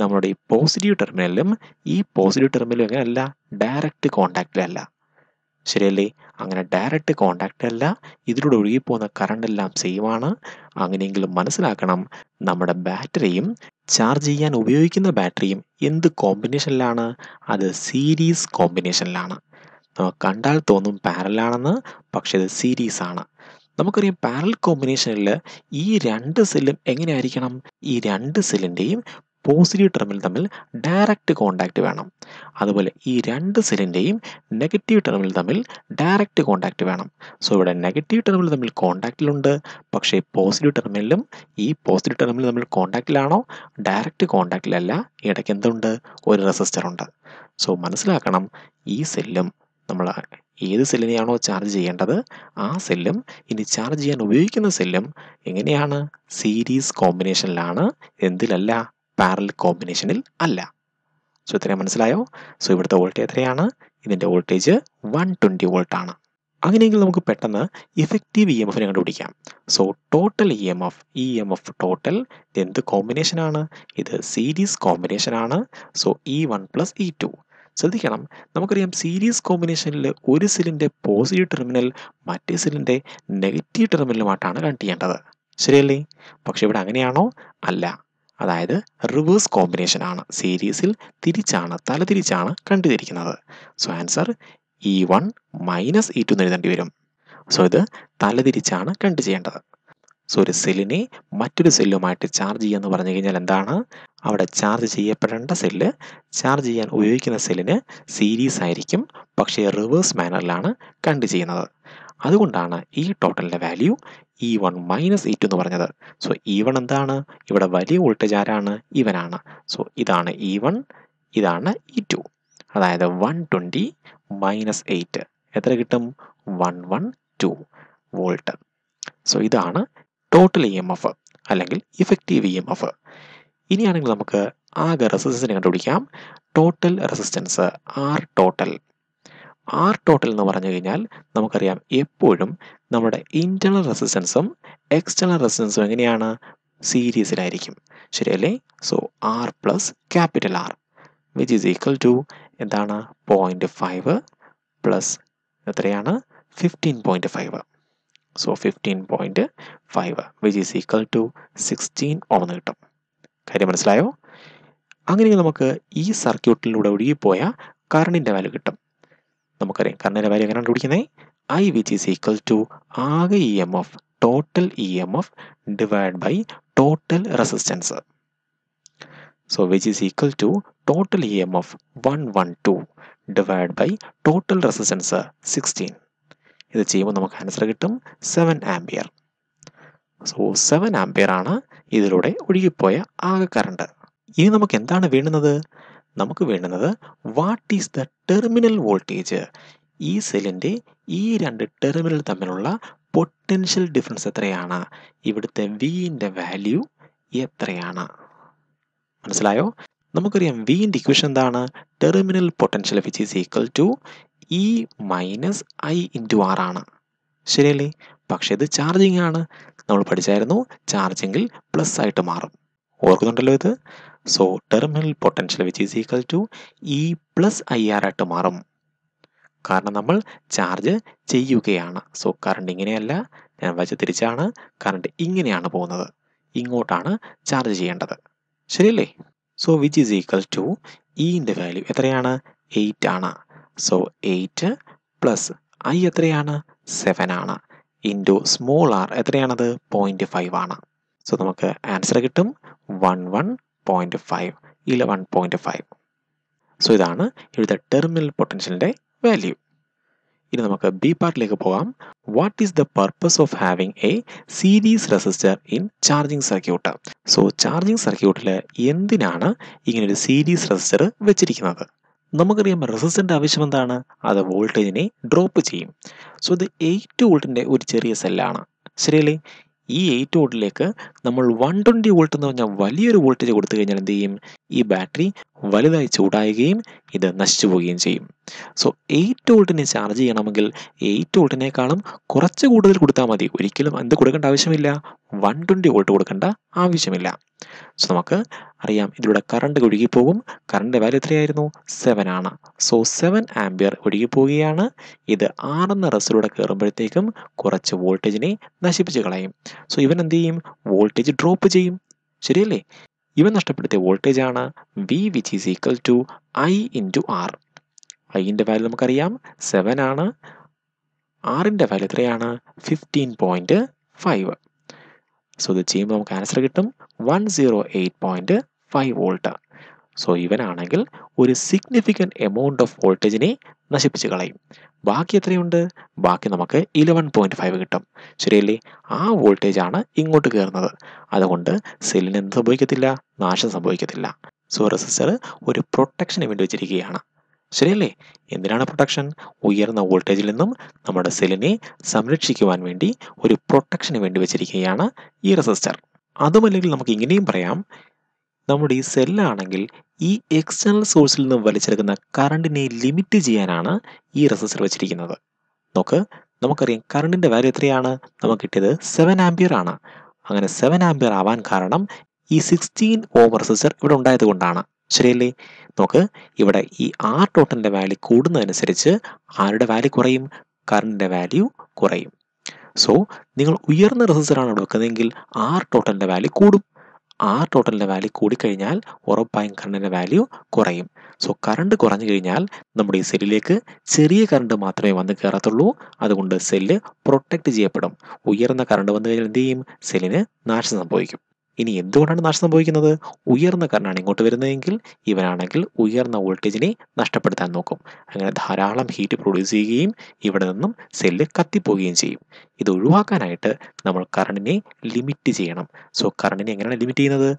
നമ്മുടെ ഈ പോസിറ്റീവ് ടെർമിനലിലും ഈ പോസിറ്റീവ് ടെർമിനലും എങ്ങനെയല്ല ഡയറക്റ്റ് കോണ്ടാക്റ്റിലല്ല ശരിയല്ലേ അങ്ങനെ ഡയറക്റ്റ് കോണ്ടാക്റ്റല്ല ഇതിലൂടെ ഇതിലൂടെ ഒഴുകിപ്പോകുന്ന കറണ്ട് എല്ലാം സെയിമാണ് അങ്ങനെയെങ്കിലും മനസ്സിലാക്കണം നമ്മുടെ ബാറ്ററിയും ചാർജ് ചെയ്യാൻ ഉപയോഗിക്കുന്ന ബാറ്ററിയും എന്ത് കോമ്പിനേഷനിലാണ് അത് സീരീസ് കോമ്പിനേഷനിലാണ് നമുക്ക് കണ്ടാൽ തോന്നും പാരലാണെന്ന് പക്ഷെ ഇത് സീരീസ് ആണ് നമുക്കറിയാം പാരൽ കോമ്പിനേഷനിൽ ഈ രണ്ട് സെല്ലും എങ്ങനെയായിരിക്കണം ഈ രണ്ട് സെല്ലിൻ്റെയും പോസിറ്റീവ് ടെർമിൽ തമ്മിൽ ഡയറക്റ്റ് കോണ്ടാക്റ്റ് വേണം അതുപോലെ ഈ രണ്ട് സെല്ലിൻ്റെയും നെഗറ്റീവ് ടെർമിൽ തമ്മിൽ ഡയറക്റ്റ് കോണ്ടാക്റ്റ് വേണം സോ ഇവിടെ നെഗറ്റീവ് ടെർമിൽ തമ്മിൽ കോണ്ടാക്റ്റിലുണ്ട് പക്ഷേ പോസിറ്റീവ് ടെർമിലും ഈ പോസിറ്റീവ് ടെർമിൽ തമ്മിൽ കോണ്ടാക്റ്റിലാണോ ഡയറക്റ്റ് കോണ്ടാക്റ്റിലല്ല ഇടയ്ക്ക് എന്തുണ്ട് ഒരു റെസിസ്റ്റർ ഉണ്ട് സോ മനസ്സിലാക്കണം ഈ സെല്ലും നമ്മൾ ഏത് സെല്ലിനെയാണോ ചാർജ് ചെയ്യേണ്ടത് ആ സെല്ലും ഇനി ചാർജ് ചെയ്യാൻ ഉപയോഗിക്കുന്ന സെല്ലും എങ്ങനെയാണ് സീരീസ് കോമ്പിനേഷനിലാണ് എന്തിലല്ല പാരൽ കോമ്പിനേഷനിൽ അല്ല സോ ഇത്രയും മനസ്സിലായോ സോ ഇവിടുത്തെ വോൾട്ടേജ് എത്രയാണ് ഇതിൻ്റെ വോൾട്ടേജ് വൺ ട്വൻറ്റി വോൾട്ടാണ് അങ്ങനെയെങ്കിൽ നമുക്ക് പെട്ടെന്ന് ഇഫക്റ്റീവ് ഇ എം എഫിനെ കണ്ടുപിടിക്കാം so total E M F E M F total എന്ത് കോമ്പിനേഷനാണ് ഇത് സീരീസ് കോമ്പിനേഷനാണ് so E one plus E two ശ്രദ്ധിക്കണം നമുക്കറിയാം സീരീസ് കോമ്പിനേഷനിൽ ഒരു സെല്ലിൻ്റെ പോസിറ്റീവ് ടെർമിനൽ മറ്റേ സെല്ലിൻ്റെ നെഗറ്റീവ് ടെർമിനലുമായിട്ടാണ് കണക്ട് ചെയ്യേണ്ടത് ശരിയല്ലേ പക്ഷെ ഇവിടെ അങ്ങനെയാണോ അല്ല അതായത് റിവേഴ്സ് കോമ്പിനേഷൻ ആണ് സീരീസിൽ തിരിച്ചാണ് തല തിരിച്ചാണ് കണ്ടുതിരിക്കുന്നത് so answer E one minus E two എന്ന് എഴുതേണ്ടി വരും സോ ഇത് തലതിരിച്ചാണ് കണ്ടു ചെയ്യേണ്ടത് സോ ഒരു സെല്ലിനെ മറ്റൊരു സെല്ലുമായിട്ട് ചാർജ് ചെയ്യുക എന്ന് പറഞ്ഞു കഴിഞ്ഞാൽ എന്താണ് അവിടെ ചാർജ് ചെയ്യപ്പെടേണ്ട സെല്ല് ചാർജ് ചെയ്യാൻ ഉപയോഗിക്കുന്ന സെല്ലിന് സീരീസ് ആയിരിക്കും പക്ഷേ റിവേഴ്സ് മാനറിലാണ് കണ്ട് ചെയ്യുന്നത് അതുകൊണ്ടാണ് ഈ ടോട്ടലിൻ്റെ value E one minus E two എന്ന് പറഞ്ഞത് സോ ഇ വൺ എന്താണ് ഇവിടെ വലിയ വോൾട്ടേജ് ആരാണ് ഇവനാണ് സോ ഇതാണ് ഇ e വൺ ഇതാണ് ഇ e ടു അതായത് വൺ ട്വൻറ്റി മൈനസ് എയ്റ്റ് എത്ര കിട്ടും one one two volt so ഇതാണ് ടോട്ടൽ ഇ എം എഫ് അല്ലെങ്കിൽ ഇഫക്റ്റീവ് ഇ എം എഫ് ഇനിയാണെങ്കിൽ നമുക്ക് ആകെ റെസിസ്റ്റൻസിനെ കണ്ടുപിടിക്കാം total resistance R total R total എന്ന് പറഞ്ഞു കഴിഞ്ഞാൽ നമുക്കറിയാം എപ്പോഴും നമ്മുടെ ഇൻറ്റേണൽ റെസിസ്റ്റൻസും എക്സ്റ്റേണൽ റെസിസ്റ്റൻസും എങ്ങനെയാണ് സീരീസിലായിരിക്കും ശരിയല്ലേ so R plus capital R which is equal to എന്താണ് പോയിൻറ്റ് ഫൈവ് പ്ലസ് എത്രയാണ് fifteen point five so fifteen point five which is equal to sixteen ഓർന്ന് കിട്ടും കാര്യം മനസ്സിലായോ അങ്ങനെയെങ്കിൽ നമുക്ക് ഈ സർക്യൂട്ടിലൂടെ ഒഴുകിപ്പോയ കറണ്ടിൻ്റെ വാല്യൂ കിട്ടും നമുക്കറിയാം കറണ്ടിൻ്റെ വാല്യൂ എങ്ങനെ കണ്ടുപിടിക്കുന്നത് I which is equal to ആകെ E M F total E M F divide by total resistance so which is equal to total E M F one one two divide by total resistance sixteen ഇത് ചെയ്യുമ്പോൾ നമുക്ക് answer കിട്ടും seven ampere so seven ampere ആണ് ഇതിലൂടെ ഒഴുകിപ്പോയ ആകെ current ഇനി നമുക്ക് എന്താണ് വേണ്ടുന്നത് നമുക്ക് വേണ്ടുന്നത് what is the terminal voltage ഈ സെല്ലിൻ്റെ ഈ രണ്ട് ടെർമിനൽ തമ്മിലുള്ള പൊട്ടൻഷ്യൽ ഡിഫറൻസ് എത്രയാണ് ഇവിടുത്തെ വിൻ്റെ വാല്യൂ എത്രയാണ് മനസ്സിലായോ നമുക്കറിയാം വിൻ്റെ ഇക്വേഷൻ എന്താണ് terminal potential which is equal to E minus I into R ആണ് ശരിയല്ലേ പക്ഷേ ഇത് ചാർജിങ് ആണ് നമ്മൾ പഠിച്ചായിരുന്നു ചാർജിങ്ങിൽ പ്ലസ് ആയിട്ട് മാറും ഓർക്കുന്നുണ്ടല്ലോ ഇത് so terminal potential which is equal to E plus I R ആയിട്ട് മാറും കാരണം നമ്മൾ ചാർജ് ചെയ്യുകയാണ് സോ കറണ്ട് ഇങ്ങനെയല്ല ഞാൻ വച്ച് തിരിച്ചാണ് കറണ്ട് ഇങ്ങനെയാണ് പോകുന്നത് ഇങ്ങോട്ടാണ് ചാർജ് ചെയ്യേണ്ടത് ശരിയല്ലേ so which is equal to ഇൻ്റെ വാല്യൂ എത്രയാണ് എയ്റ്റ് ആണ് സോ എയ്റ്റ് പ്ലസ് ഐ എത്രയാണ് സെവൻ ആണ് ഇൻറ്റു സ്മോൾ ആർ എത്രയാണത് പോയിൻറ്റ് ഫൈവ് ആണ് സോ നമുക്ക് ആൻസർ കിട്ടും one one point five eleven point five so ഇതാണ് ഇവിടുത്തെ ടെർമിനൽ പൊട്ടൻഷ്യലിൻ്റെ വാല്യൂ ഇനി നമുക്ക് ബി പാർട്ടിലേക്ക് പോകാം what is the purpose of having a series resistor in charging circuit so charging സർക്യൂട്ടിൽ എന്തിനാണ് ഇങ്ങനെ ഒരു സീരീസ് റെസിസ്റ്റർ വെച്ചിരിക്കുന്നത് നമുക്കറിയാം റെസിസ്റ്റൻ്റ് ആവശ്യം എന്താണ് അത് വോൾട്ടേജിനെ ഡ്രോപ്പ് ചെയ്യും സോ ഇത് എയ്റ്റ് വോൾട്ടിൻ്റെ ഒരു ചെറിയ സെല്ലാണ് ശരിയല്ലേ ഈ എയ്റ്റ് വോൾട്ടിലേക്ക് നമ്മൾ വൺ ട്വൻറ്റി വോൾട്ട് എന്ന് പറഞ്ഞാൽ വലിയൊരു വോൾട്ടേജ് കൊടുത്തു കഴിഞ്ഞാൽ എന്ത് ചെയ്യും ഈ ബാറ്ററി വലുതായി ചൂടായുകയും ഇത് നശിച്ചു പോവുകയും ചെയ്യും സോ എയ്റ്റ് വോൾട്ടിനെ ചാർജ് ചെയ്യണമെങ്കിൽ എയ്റ്റ് വോൾട്ടിനേക്കാളും കുറച്ച് കൂടുതൽ കൊടുത്താൽ മതി ഒരിക്കലും എന്ത് കൊടുക്കേണ്ട ആവശ്യമില്ല വൺ ട്വൻറ്റി വോൾട്ട് കൊടുക്കേണ്ട ആവശ്യമില്ല സോ നമുക്ക് അറിയാം ഇതിലൂടെ കറണ്ട് ഒഴുകിപ്പോകും കറണ്ട് വാല്യൂ എത്രയായിരുന്നു സെവൻ ആണ് സോ സെവൻ ആംബിയർ ഒഴുകിപ്പോവുകയാണ് ഇത് ആറെന്ന റസിലൂടെ കയറുമ്പോഴത്തേക്കും കുറച്ച് വോൾട്ടേജിനെ നശിപ്പിച്ച് കളയും സോ ഇവൻ എന്ത് ചെയ്യും വോൾട്ടേജ് ഡ്രോപ്പ് ചെയ്യും ശരിയല്ലേ ഇവൻ നഷ്ടപ്പെടുത്തിയ വോൾട്ടേജ് ആണ് V which is equal to I into R ഐൻ്റെ വാല്യൂ നമുക്കറിയാം സെവൻ ആണ് ആറിൻ്റെ വാല്യൂ എത്രയാണ് ഫിഫ്റ്റീൻ പോയിൻറ്റ് ഫൈവ് സോ ഇത് ചെയ്യുമ്പോൾ നമുക്ക് ആൻസർ കിട്ടും one zero eight point five volt so ഇവനാണെങ്കിൽ ഒരു സിഗ്നിഫിക്കൻറ്റ് എമൗണ്ട് ഓഫ് വോൾട്ടേജിനെ നശിപ്പിച്ച് കളയും ബാക്കി എത്രയുണ്ട് ബാക്കി നമുക്ക് ഇലവൻ പോയിൻറ്റ് ഫൈവ് കിട്ടും ശരിയല്ലേ ആ വോൾട്ടേജാണ് ഇങ്ങോട്ട് കയറുന്നത് അതുകൊണ്ട് സെല്ലിന് എന്ത് സംഭവിക്കത്തില്ല നാശം സംഭവിക്കത്തില്ല സോ റെസിസ്റ്റർ ഒരു പ്രൊട്ടക്ഷന് വേണ്ടി വെച്ചിരിക്കുകയാണ് ശരിയല്ലേ എന്തിനാണ് പ്രൊട്ടക്ഷൻ ഉയർന്ന വോൾട്ടേജിൽ നിന്നും നമ്മുടെ സെല്ലിനെ സംരക്ഷിക്കുവാൻ വേണ്ടി ഒരു പ്രൊട്ടക്ഷന് വേണ്ടി വെച്ചിരിക്കുകയാണ് ഈ റെസിസ്റ്റർ അതുമല്ലെങ്കിൽ നമുക്ക് ഇങ്ങനെയും പറയാം നമ്മുടെ ഈ സെല്ലാണെങ്കിൽ ഈ എക്സ്റ്റേണൽ സോഴ്സിൽ നിന്നും വലിച്ചെടുക്കുന്ന കറണ്ടിനെ ലിമിറ്റ് ചെയ്യാനാണ് ഈ റെസിസ്റ്റർ വെച്ചിരിക്കുന്നത് നോക്ക് നമുക്കറിയാം കറണ്ടിൻ്റെ വാല്യൂ എത്രയാണ് നമുക്ക് കിട്ടിയത് സെവൻ ആംപിയർ ആണ് അങ്ങനെ സെവൻ ആംപിയർ ആവാൻ കാരണം ഈ സിക്സ്റ്റീൻ ഓം റെസിസ്റ്റർ ഇവിടെ ഉണ്ടായത് കൊണ്ടാണ് ശരിയല്ലേ നോക്ക് ഇവിടെ ഈ ആർ ഡോട്ടിൻ്റെ വാല്യൂ കൂടുന്നതനുസരിച്ച് ആരുടെ വാല്യൂ കുറയും കറണ്ടിൻ്റെ വാല്യൂ കുറയും സോ നിങ്ങൾ ഉയർന്ന റെസിസ്റ്ററാണ് എടുക്കുന്നതെങ്കിൽ ആർ ടോട്ടലിൻ്റെ വാല്യൂ കൂടും ആർ ടോട്ടലിൻ്റെ വാല്യൂ കൂടിക്കഴിഞ്ഞാൽ ഉറപ്പായും കറണ്ടിൻ്റെ വാല്യൂ കുറയും സോ കറണ്ട് കുറഞ്ഞു കഴിഞ്ഞാൽ നമ്മുടെ ഈ സെല്ലിലേക്ക് ചെറിയ കറണ്ട് മാത്രമേ വന്ന് കയറത്തുള്ളൂ അതുകൊണ്ട് സെല്ല് പ്രൊട്ടക്റ്റ് ചെയ്യപ്പെടും ഉയർന്ന കറണ്ട് വന്നു കഴിഞ്ഞാൽ എന്ത് ചെയ്യും സെല്ലിന് നാശം സംഭവിക്കും ഇനി എന്തുകൊണ്ടാണ് നാശം സംഭവിക്കുന്നത് ഉയർന്ന കറണ്ടാണ് ഇങ്ങോട്ട് വരുന്നതെങ്കിൽ ഇവനാണെങ്കിൽ ഉയർന്ന വോൾട്ടേജിനെ നഷ്ടപ്പെടുത്താൻ നോക്കും അങ്ങനെ ധാരാളം ഹീറ്റ് പ്രൊഡ്യൂസ് ചെയ്യുകയും ഇവിടെ നിന്നും സെല്ല് കത്തിപ്പോവുകയും ചെയ്യും ഇത് ഒഴിവാക്കാനായിട്ട് നമ്മൾ കറണ്ടിനെ ലിമിറ്റ് ചെയ്യണം സോ കറണ്ടിനെ എങ്ങനെയാണ് ലിമിറ്റ് ചെയ്യുന്നത്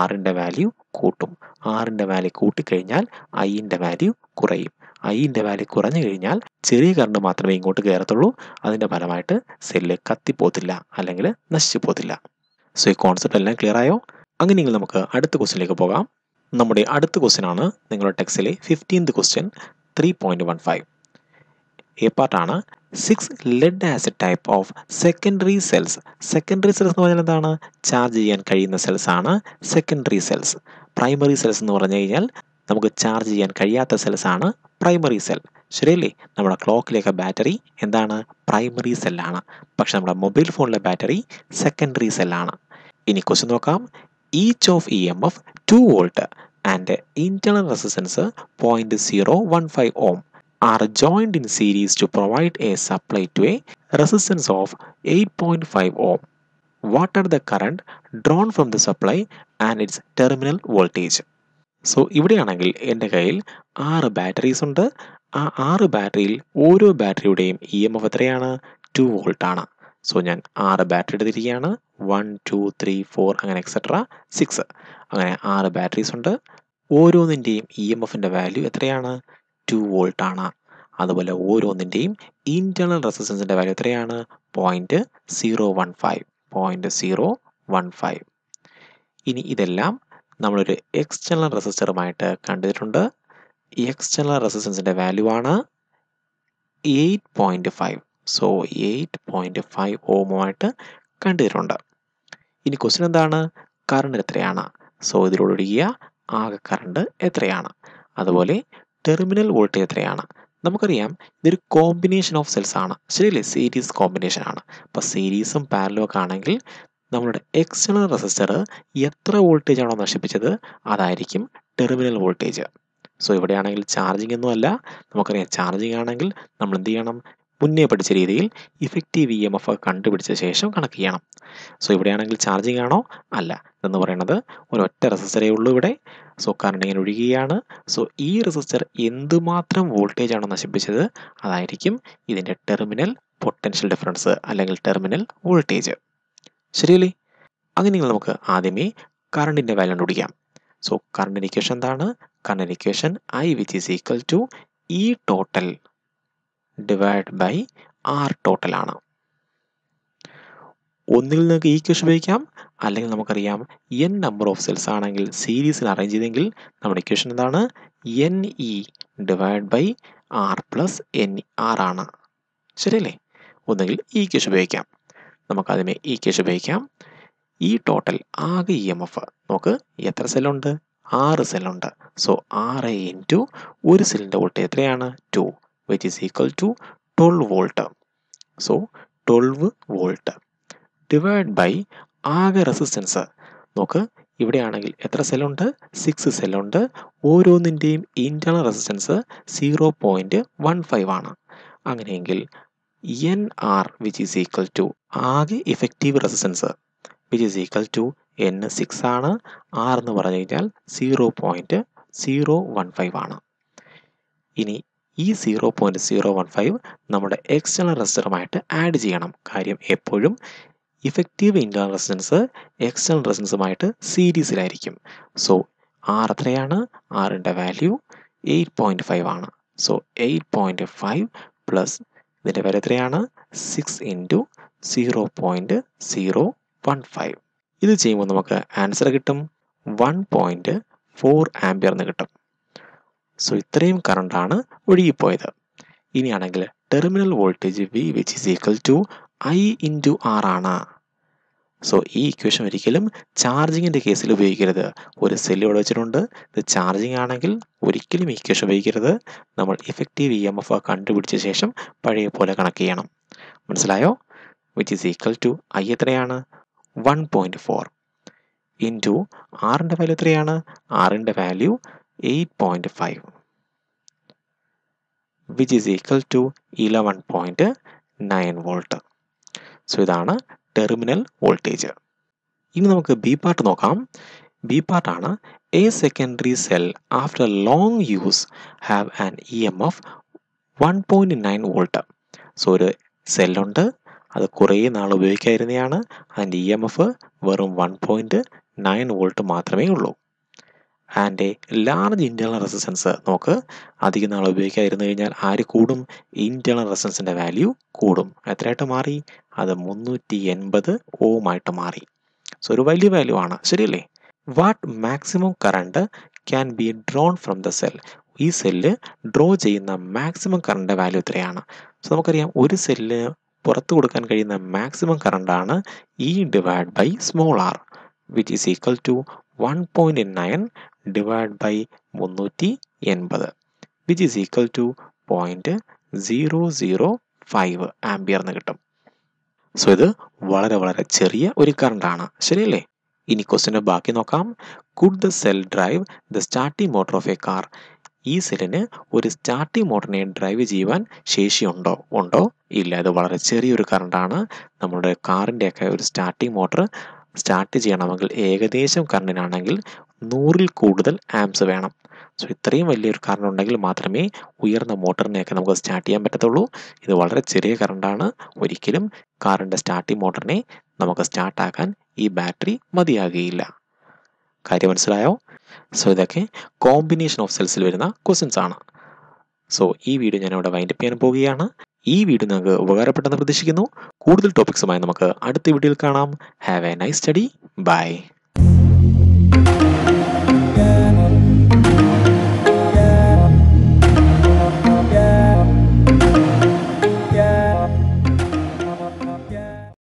ആറിൻ്റെ വാല്യൂ കൂട്ടും ആറിൻ്റെ വാല്യൂ കൂട്ടിക്കഴിഞ്ഞാൽ ഐൻ്റെ വാല്യൂ കുറയും ഐൻ്റെ വാല്യൂ കുറഞ്ഞു കഴിഞ്ഞാൽ ചെറിയ കറണ്ട് മാത്രമേ ഇങ്ങോട്ട് കയറത്തുള്ളൂ അതിൻ്റെ ഫലമായിട്ട് സെല്ല് കത്തിപ്പോത്തില്ല അല്ലെങ്കിൽ നശിച്ചു പോത്തില്ല സോ ഈ കോൺസെപ്റ്റ് എല്ലാം ക്ലിയർ ആയോ അങ്ങനെയെങ്കിൽ നമുക്ക് അടുത്ത ക്വസ്റ്റിനിലേക്ക് പോകാം നമ്മുടെ അടുത്ത ക്വസ്റ്റ്യൻ ആണ് നിങ്ങളുടെ ടെക്സ്റ്റിലെ fifteenth question three point one five A പാർട്ടാണ് six lead acid type of secondary cells secondary cells എന്ന് പറഞ്ഞാൽ എന്താണ് ചാർജ് ചെയ്യാൻ കഴിയുന്ന സെൽസ് ആണ് സെക്കൻഡറി സെൽസ് പ്രൈമറി സെൽസ് എന്ന് പറഞ്ഞു കഴിഞ്ഞാൽ നമുക്ക് ചാർജ് ചെയ്യാൻ കഴിയാത്ത സെൽസ് ആണ് പ്രൈമറി സെൽ ശരിയല്ലേ നമ്മുടെ ക്ലോക്കിലേക്ക് ബാറ്ററി എന്താണ് പ്രൈമറി സെല്ലാണ് പക്ഷെ നമ്മുടെ മൊബൈൽ ഫോണിലെ ബാറ്ററി സെക്കൻഡറി സെല്ലാണ് ഇനി ക്വസ്റ്റ്യൻ നോക്കാം each of E M F two volt and internal resistance point zero one five ohm are joined in series to provide a supply to a resistance of eight point five ohm what are the current drawn from the supply and its terminal voltage so ഇവിടെയാണെങ്കിൽ എൻ്റെ കയ്യിൽ ആറ് batteries ഉണ്ട് ആ ആറ് ബാറ്ററിയിൽ ഓരോ ബാറ്ററിയുടെയും ഇ എം എഫ് എത്രയാണ് ടു വോൾട്ട് ആണ് സോ ഞാൻ ആറ് ബാറ്ററി എടുത്തിരിക്കുകയാണ് വൺ ടു ത്രീ ഫോർ അങ്ങനെ എക്സെട്ര സിക്സ് അങ്ങനെ ആറ് ബാറ്ററീസ് ഉണ്ട് ഓരോന്നിൻ്റെയും ഇ e എം എഫിൻ്റെ വാല്യൂ എത്രയാണ് ടു വോൾട്ട് ആണ് അതുപോലെ ഓരോന്നിൻ്റെയും ഇൻറ്റേർണൽ റെസിസ്റ്റൻസിൻ്റെ വാല്യൂ എത്രയാണ് point zero one five point zero one five ഇനി ഇതെല്ലാം നമ്മളൊരു എക്സ്റ്റേണൽ റെസിസ്റ്ററുമായിട്ട് കണ്ടിട്ടുണ്ട് എക്സ്റ്റേണൽ റെസിസ്റ്റൻസിൻ്റെ വാല്യൂ ആണ് eight point five so eight point five ഓമുമായിട്ട് കണ്ടിട്ടുണ്ട് ഇനി ക്വസ്റ്റ്യൻ എന്താണ് കറണ്ട് എത്രയാണ് സോ ഇതിലൂടെ ഒഴുകിയ ആകെ കറണ്ട് എത്രയാണ് അതുപോലെ ടെർമിനൽ വോൾട്ടേജ് എത്രയാണ് നമുക്കറിയാം ഇതൊരു കോമ്പിനേഷൻ ഓഫ് സെൽസ് ആണ് ശരിയല്ലേ സീരീസ് കോമ്പിനേഷൻ ആണ് അപ്പോൾ സീരീസും പാരലും ഒക്കെ ആണെങ്കിൽ നമ്മളുടെ എക്സ്റ്റേണൽ റെസിസ്റ്റർ എത്ര വോൾട്ടേജ് ആണോ നശിപ്പിച്ചത് അതായിരിക്കും ടെർമിനൽ വോൾട്ടേജ് സോ ഇവിടെയാണെങ്കിൽ ചാർജിങ് ഒന്നുമല്ല നമുക്കറിയാം ചാർജിങ് ആണെങ്കിൽ നമ്മൾ എന്ത് ചെയ്യണം മുന്നേ പഠിച്ച രീതിയിൽ ഇഫക്റ്റീവ് ഇ എം എഫ് കണ്ടുപിടിച്ച ശേഷം കണക്ക് ചെയ്യണം സോ ഇവിടെയാണെങ്കിൽ ചാർജിങ് ആണോ അല്ല എന്ന് പറയുന്നത് ഒരൊറ്റ റെസിസ്റ്ററേ ഉള്ളൂ ഇവിടെ സോ കറണ്ട് ഇങ്ങനെ ഒഴുകുകയാണ് സോ ഈ റെസിസ്റ്റർ എന്തുമാത്രം വോൾട്ടേജാണോ നശിപ്പിച്ചത് അതായിരിക്കും ഇതിൻ്റെ ടെർമിനൽ പൊട്ടൻഷ്യൽ ഡിഫറൻസ് അല്ലെങ്കിൽ ടെർമിനൽ വോൾട്ടേജ് ശരിയല്ലേ അങ്ങനെയെങ്കിൽ നമുക്ക് ആദ്യമേ കറണ്ടിൻ്റെ വാല്യൂ കണ്ടുപിടിക്കാം So കറണ്ട് equation എന്താണ് current equation I which is equal to E total divide by R total ആണ് ഒന്നിൽ നിങ്ങൾക്ക് ഈ e ക്വസ്റ്റ് ഉപയോഗിക്കാം അല്ലെങ്കിൽ നമുക്കറിയാം എൻ നമ്പർ ഓഫ് സെൽസ് ആണെങ്കിൽ സീരീസിൽ അറേഞ്ച് ചെയ്തെങ്കിൽ നമ്മുടെ ഇക്വേഷൻ എന്താണ് N E divide by R plus N R ആണ് ശരിയല്ലേ ഒന്നുകിൽ ഈ e ക്വസ്റ്റ് ഉപയോഗിക്കാം നമുക്കതിനെ ഈ e ക്വസ്റ്റ് ഉപയോഗിക്കാം ഈ ടോട്ടൽ ആകെ ഇ e എം എഫ് നമുക്ക് എത്ര സെല്ലുണ്ട് ആറ് സെല്ലുണ്ട് സോ ആറ് ഇൻറ്റു ഒരു സെല്ലിൻ്റെ വോൾട്ടേജ് എത്രയാണ് two which is equal to twelve volt so twelve volt divide by ആകെ റെസിസ്റ്റൻസ് നോക്ക് ഇവിടെയാണെങ്കിൽ എത്ര സെല്ലുണ്ട് സിക്സ് സെല്ലുണ്ട് ഓരോന്നിൻ്റെയും internal resistance zero point one five ആണ് അങ്ങനെയെങ്കിൽ N R which is equal to ആകെ effective resistance which is equal to N six ആണ് ആർ എന്ന് പറഞ്ഞു കഴിഞ്ഞാൽ zero point zero one five ആണ് ഇനി ഈ zero point zero one five നമ്മുടെ എക്സ്റ്റേണൽ റെസിസ്റ്ററുമായിട്ട് ആഡ് ചെയ്യണം കാര്യം എപ്പോഴും ഇഫക്റ്റീവ് ഇൻറ്റേണൽ റെസിസ്റ്റൻസ് എക്സ്റ്റേണൽ റെസിസ്റ്റൻസുമായിട്ട് സീരീസിലായിരിക്കും സോ ആർ എത്രയാണ് ആറിൻ്റെ വാല്യൂ എയ്റ്റ് പോയിൻറ്റ് ഫൈവ് ആണ് so eight point five plus ഇതിൻ്റെ വില എത്രയാണ് six into zero point zero one five ഇത് ചെയ്യുമ്പോൾ നമുക്ക് ആൻസർ കിട്ടും വൺ പോയിൻറ്റ് ഫോർ ആംബിയർ എന്ന് കിട്ടും സോ ഇത്രയും കറണ്ടാണ് ഒഴുകിപ്പോയത് ഇനിയാണെങ്കിൽ terminal voltage V which is equal to I into R ആണ് സോ ഈ ഇക്വേഷൻ ഒരിക്കലും ചാർജിങ്ങിൻ്റെ കേസിൽ ഉപയോഗിക്കരുത് ഒരു സെല്ല് ഇവിടെ വെച്ചിട്ടുണ്ട് ഇത് ചാർജിങ് ആണെങ്കിൽ ഒരിക്കലും ഈ ഇക്വേഷൻ ഉപയോഗിക്കരുത് നമ്മൾ ഇഫക്റ്റീവ് ഇ എം എഫ് കണ്ടുപിടിച്ച ശേഷം പഴയ പോലെ കണക്ക് ചെയ്യണം മനസ്സിലായോ which is equal to I എത്രയാണ് വൺ പോയിൻറ്റ് ഫോർ ഇൻറ്റു ആറിൻ്റെ വാല്യൂ എത്രയാണ് ആറിൻ്റെ value eight point five which is equal to eleven point nine volt so ഇതാണ് ടെർമിനൽ വോൾട്ടേജ് ഇനി നമുക്ക് ബി പാർട്ട് നോക്കാം ബി പാർട്ടാണ് a secondary cell after long use have an E M F one point nine volt so ഒരു സെല്ലുണ്ട് അത് കുറേ നാൾ ഉപയോഗിക്കാതിരുന്നതാണ് അതിൻ്റെ ഇ e എം എഫ് വെറും വൺ പോയിൻറ്റ് നയൻ വോൾട്ട് മാത്രമേ ഉള്ളൂ and a large internal resistance നമുക്ക് അധികം നാൾ ഉപയോഗിക്കാതിരുന്നു കഴിഞ്ഞാൽ ആര് കൂടും ഇൻറ്റേണൽ റെസിസ്റ്റൻസിൻ്റെ വാല്യൂ കൂടും എത്രയായിട്ട് മാറി അത് മുന്നൂറ്റി എൺപത് ഓമായിട്ട് മാറി സോ ഒരു വലിയ വാല്യൂ ആണ് ശരിയല്ലേ what maximum current can be drawn from the cell ഈ സെല്ല് ഡ്രോ ചെയ്യുന്ന മാക്സിമം കറണ്ട് വാല്യൂ എത്രയാണ് സോ നമുക്കറിയാം ഒരു സെല്ല് പുറത്തു കൊടുക്കാൻ കഴിയുന്ന മാക്സിമം കറണ്ട് ആണ് E divide by small R which is equal to one point nine divide by മുന്നൂറ്റി എൺപത് which is equal to point zero zero five ampere എന്ന് കിട്ടും സോ ഇത് വളരെ വളരെ ചെറിയ ഒരു കറണ്ടാണ് ശരിയല്ലേ ഇനി ക്വസ്റ്റിൻ്റെ ബാക്കി നോക്കാം could the cell drive the starting motor of a car ഈ സെല്ലിന് ഒരു സ്റ്റാർട്ടിംഗ് മോട്ടറിനെ ഡ്രൈവ് ചെയ്യുവാൻ ശേഷിയുണ്ടോ ഉണ്ടോ ഇല്ല അത് വളരെ ചെറിയൊരു കറണ്ടാണ് നമ്മുടെ കാറിൻ്റെയൊക്കെ ഒരു സ്റ്റാർട്ടിംഗ് മോട്ടർ സ്റ്റാർട്ട് ചെയ്യണമെങ്കിൽ ഏകദേശം കറണ്ടിനാണെങ്കിൽ നൂറിൽ കൂടുതൽ ആംസ് വേണം സോ ഇത്രയും വലിയൊരു കറണ്ട് ഉണ്ടെങ്കിൽ മാത്രമേ ഉയർന്ന മോട്ടറിനെയൊക്കെ നമുക്ക് സ്റ്റാർട്ട് ചെയ്യാൻ പറ്റത്തുള്ളൂ ഇത് വളരെ ചെറിയ കറണ്ടാണ് ഒരിക്കലും കാറിൻ്റെ സ്റ്റാർട്ടിംഗ് മോട്ടറിനെ നമുക്ക് സ്റ്റാർട്ടാക്കാൻ ഈ ബാറ്ററി മതിയാകുകയില്ല കാര്യം മനസ്സിലായോ സോ ഇതൊക്കെ കോമ്പിനേഷൻ ഓഫ് സെൽസിൽ വരുന്ന ക്വസ്റ്റ്യൻസ് ആണ് സോ ഈ വീഡിയോ ഞാൻ ഇവിടെ വൈൻഡപ്പ് ചെയ്യാൻ പോവുകയാണ് ഈ വീഡിയോ നിങ്ങൾക്ക് ഉപകാരപ്പെട്ടെന്ന് പ്രതീക്ഷിക്കുന്നു കൂടുതൽ ടോപ്പിക്സുമായി നമുക്ക് അടുത്ത വീഡിയോയിൽ കാണാം have a nice study by